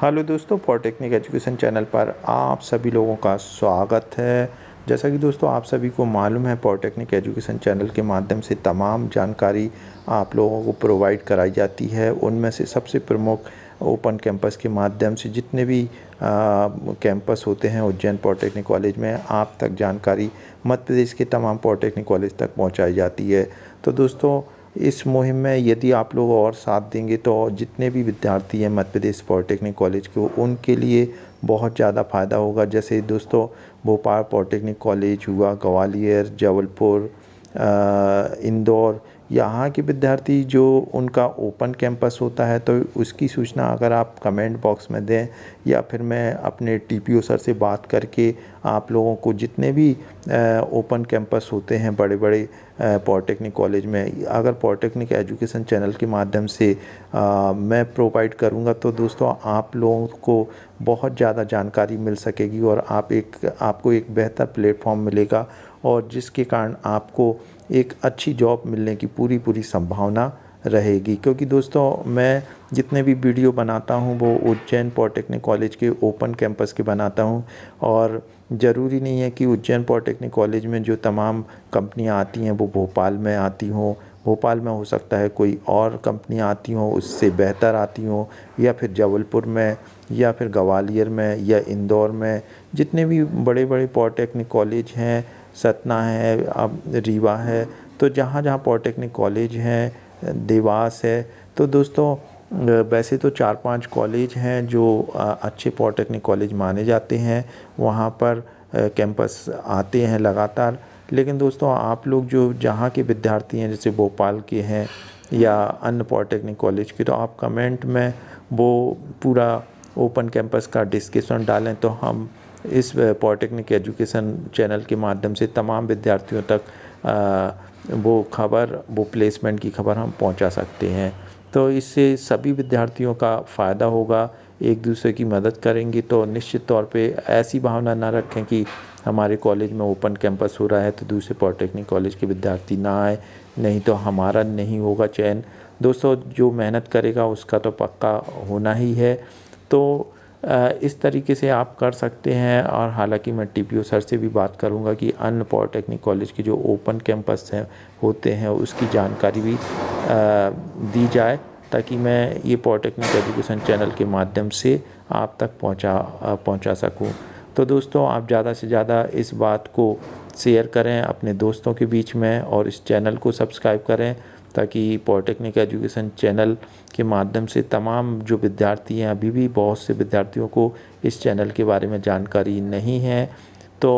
hello दोस्तों polytechnic education channel पर आप सभी लोगों का स्वागत है जैसा कि दोस्तों आप सभी को मालूम है पॉलिटेक्निक एजुकेशन चैनल के माध्यम से तमाम जानकारी आप लोगों को प्रोवाइड कराई जाती है उनमें से सबसे प्रमुख ओपन कैंपस के माध्यम से जितने भी कैंपस होते हैं उज्जैन पॉलिटेक्निक कॉलेज में आप तक जानकारी मध्य प्रदेश के तमाम पॉलिटेक्निक कॉलेज तक पहुँचाई जाती है तो दोस्तों इस मुहिम में यदि आप लोग और साथ देंगे तो जितने भी विद्यार्थी हैं मध्य प्रदेश पॉलिटेक्निक कॉलेज के उनके लिए बहुत ज़्यादा फ़ायदा होगा जैसे दोस्तों भोपाल पॉलिटेक्निक कॉलेज हुआ ग्वालियर जबलपुर इंदौर यहाँ के विद्यार्थी जो उनका ओपन कैंपस होता है तो उसकी सूचना अगर आप कमेंट बॉक्स में दें या फिर मैं अपने टीपीओ सर से बात करके आप लोगों को जितने भी ओपन कैंपस होते हैं बड़े बड़े पॉलिटेक्निक कॉलेज में अगर पॉलिटेक्निक एजुकेशन चैनल के माध्यम से आ, मैं प्रोवाइड करूँगा तो दोस्तों आप लोगों को बहुत ज़्यादा जानकारी मिल सकेगी और आप एक आपको एक बेहतर प्लेटफॉर्म मिलेगा और जिसके कारण आपको एक अच्छी जॉब मिलने की पूरी पूरी संभावना रहेगी क्योंकि दोस्तों मैं जितने भी वीडियो बनाता हूँ वो उज्जैन पॉलिटेक्निक कॉलेज के ओपन कैंपस के बनाता हूँ और ज़रूरी नहीं है कि उज्जैन पॉलिटेक्निक कॉलेज में जो तमाम कंपनियाँ आती हैं वो भोपाल में आती हों भोपाल में हो सकता है कोई और कंपनियाँ आती हों उससे बेहतर आती हों या फिर जबलपुर में या फिर ग्वालियर में या इंदौर में जितने भी बड़े बड़े पॉलिटेक्निक कॉलेज हैं सतना है अब रीवा है तो जहाँ जहाँ पॉलिटेक्निक कॉलेज हैं देवास है तो दोस्तों वैसे तो चार पांच कॉलेज हैं जो अच्छे पॉलिटेक्निक कॉलेज माने जाते हैं वहाँ पर कैंपस आते हैं लगातार लेकिन दोस्तों आप लोग जो जहाँ के विद्यार्थी हैं जैसे भोपाल के हैं या अन्य पॉलिटेक्निक कॉलेज के तो आप कमेंट में वो पूरा ओपन कैंपस का डिस्कशन डालें तो हम इस पॉलिटेक्निक एजुकेशन चैनल के माध्यम से तमाम विद्यार्थियों तक आ, वो खबर वो प्लेसमेंट की खबर हम पहुंचा सकते हैं तो इससे सभी विद्यार्थियों का फ़ायदा होगा एक दूसरे की मदद करेंगे तो निश्चित तौर पे ऐसी भावना ना रखें कि हमारे कॉलेज में ओपन कैंपस हो रहा है तो दूसरे पॉलिटेक्निक कॉलेज के विद्यार्थी ना आए नहीं तो हमारा नहीं होगा चयन दोस्तों जो मेहनत करेगा उसका तो पक्का होना ही है तो इस तरीके से आप कर सकते हैं और हालांकि मैं टी सर से भी बात करूंगा कि अन्य पॉलिटेक्निक कॉलेज के जो ओपन कैंपस हैं होते हैं उसकी जानकारी भी दी जाए ताकि मैं ये पॉलिटेक्निक एजुकेशन चैनल के माध्यम से आप तक पहुंचा पहुंचा सकूं तो दोस्तों आप ज़्यादा से ज़्यादा इस बात को शेयर करें अपने दोस्तों के बीच में और इस चैनल को सब्सक्राइब करें ताकि पॉलिटेक्निक एजुकेशन चैनल के माध्यम से तमाम जो विद्यार्थी हैं अभी भी बहुत से विद्यार्थियों को इस चैनल के बारे में जानकारी नहीं है तो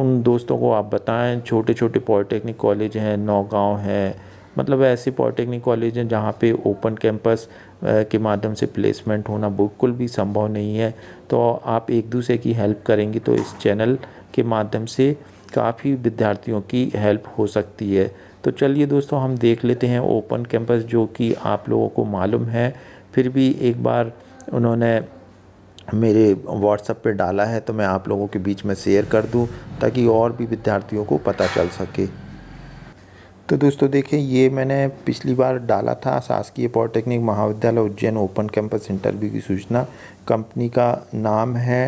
उन दोस्तों को आप बताएं छोटे छोटे पॉलिटेक्निक कॉलेज हैं नौगांव हैं मतलब ऐसे पॉलिटेक्निक कॉलेज हैं जहाँ पे ओपन कैंपस के माध्यम से प्लेसमेंट होना बिल्कुल भी संभव नहीं है तो आप एक दूसरे की हेल्प करेंगे तो इस चैनल के माध्यम से काफ़ी विद्यार्थियों की हेल्प हो सकती है तो चलिए दोस्तों हम देख लेते हैं ओपन कैंपस जो कि आप लोगों को मालूम है फिर भी एक बार उन्होंने मेरे व्हाट्सएप पे डाला है तो मैं आप लोगों के बीच में शेयर कर दूं ताकि और भी विद्यार्थियों को पता चल सके तो दोस्तों देखिए ये मैंने पिछली बार डाला था शासकीय पॉलिटेक्निक महाविद्यालय उज्जैन ओपन कैंपस इंटरव्यू की सूचना कंपनी का नाम है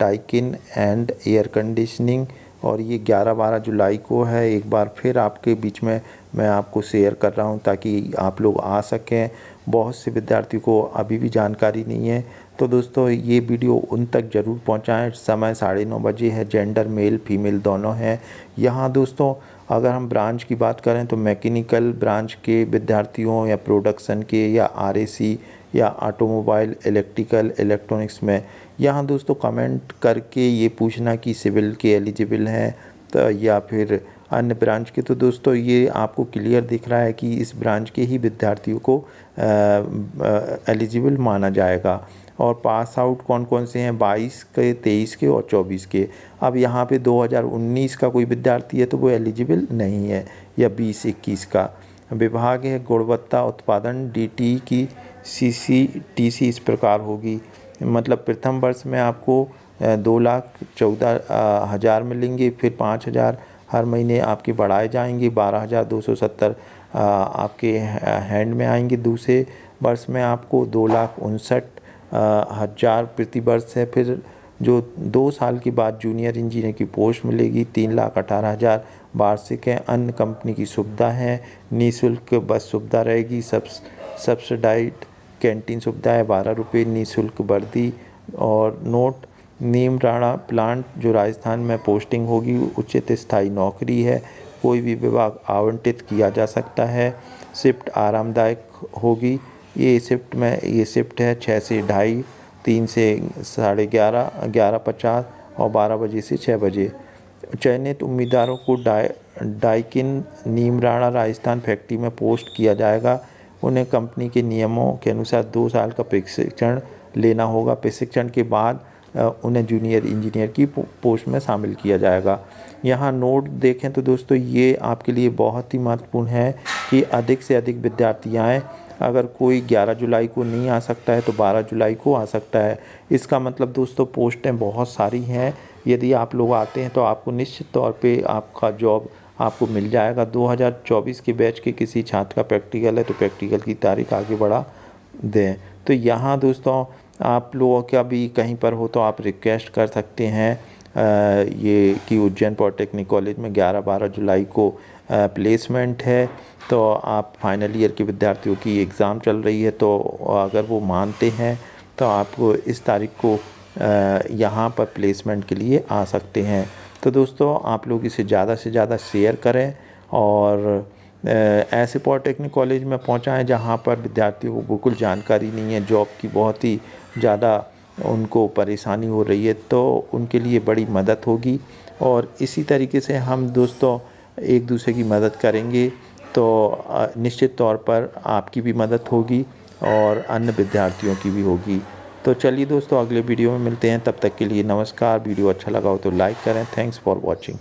डाइकिन एंड एयर कंडीशनिंग और ये 11-12 जुलाई को है एक बार फिर आपके बीच में मैं आपको शेयर कर रहा हूँ ताकि आप लोग आ सकें बहुत से विद्यार्थियों को अभी भी जानकारी नहीं है तो दोस्तों ये वीडियो उन तक ज़रूर पहुंचाएं समय साढ़े नौ बजे है जेंडर मेल फीमेल दोनों हैं यहाँ दोस्तों अगर हम ब्रांच की बात करें तो मैकेनिकल ब्रांच के विद्यार्थियों या प्रोडक्शन के या आर या ऑटोमोबाइल इलेक्ट्रिकल इलेक्ट्रॉनिक्स में यहाँ दोस्तों कमेंट करके ये पूछना कि सिविल के एलिजिबल हैं तो या फिर अन्य ब्रांच के तो दोस्तों ये आपको क्लियर दिख रहा है कि इस ब्रांच के ही विद्यार्थियों को एलिजिबल माना जाएगा और पास आउट कौन कौन से हैं 22 के 23 के और 24 के अब यहाँ पे 2019 का कोई विद्यार्थी है तो वो एलिजिबल नहीं है या बीस इक्कीस का विभाग है गुणवत्ता उत्पादन डी की सी सी टी सी इस प्रकार होगी मतलब प्रथम वर्ष में आपको दो लाख चौदह हज़ार मिलेंगे फिर पाँच हज़ार हर महीने आपकी बढ़ाए जाएंगे बारह हज़ार दो सौ सत्तर आपके हैंड में आएंगी दूसरे वर्ष में आपको दो लाख उनसठ हज़ार प्रति वर्ष है फिर जो दो साल के बाद जूनियर इंजीनियर की पोस्ट मिलेगी तीन लाख अठारह हज़ार वार्षिक है अन्य कंपनी की सुविधा है निःशुल्क बस सुविधा रहेगी सब्स सब्सिडाइड कैंटीन सुविधा है बारह रुपये निःशुल्क वर्दी और नोट नीमराणा प्लांट जो राजस्थान में पोस्टिंग होगी उचित स्थायी नौकरी है कोई भी विभाग आवंटित किया जा सकता है शिफ्ट आरामदायक होगी ये शिफ्ट में ये शिफ्ट है छः से ढाई तीन से साढ़े ग्यारह ग्यारह पचास और बारह बजे से छः बजे चयनित उम्मीदवारों को डाई डाइकिन नीमराणा राजस्थान फैक्ट्री में पोस्ट किया जाएगा उन्हें कंपनी के नियमों के अनुसार दो साल का प्रशिक्षण लेना होगा प्रशिक्षण के बाद उन्हें जूनियर इंजीनियर की पोस्ट में शामिल किया जाएगा यहाँ नोट देखें तो दोस्तों ये आपके लिए बहुत ही महत्वपूर्ण है कि अधिक से अधिक विद्यार्थी आएँ अगर कोई 11 जुलाई को नहीं आ सकता है तो 12 जुलाई को आ सकता है इसका मतलब दोस्तों पोस्टें बहुत सारी हैं यदि आप लोग आते हैं तो आपको निश्चित तौर पे आपका जॉब आपको मिल जाएगा 2024 के बैच के किसी छात्र का प्रैक्टिकल है तो प्रैक्टिकल की तारीख आगे बढ़ा दें तो यहाँ दोस्तों आप लोगों का भी कहीं पर हो तो आप रिक्वेस्ट कर सकते हैं ये कि उज्जैन पॉलिटेक्निक कॉलेज में 11-12 जुलाई को प्लेसमेंट है तो आप फाइनल ईयर के विद्यार्थियों की एग्ज़ाम चल रही है तो अगर वो मानते हैं तो आप इस तारीख को यहाँ पर प्लेसमेंट के लिए आ सकते हैं तो दोस्तों आप लोग इसे ज़्यादा से ज़्यादा शेयर करें और ऐसे पॉलिटेक्निक कॉलेज में पहुँचाएँ जहाँ पर विद्यार्थियों को बिल्कुल जानकारी नहीं है जॉब की बहुत ही ज़्यादा उनको परेशानी हो रही है तो उनके लिए बड़ी मदद होगी और इसी तरीके से हम दोस्तों एक दूसरे की मदद करेंगे तो निश्चित तौर पर आपकी भी मदद होगी और अन्य विद्यार्थियों की भी होगी तो चलिए दोस्तों अगले वीडियो में मिलते हैं तब तक के लिए नमस्कार वीडियो अच्छा लगा हो तो लाइक करें थैंक्स फॉर वॉचिंग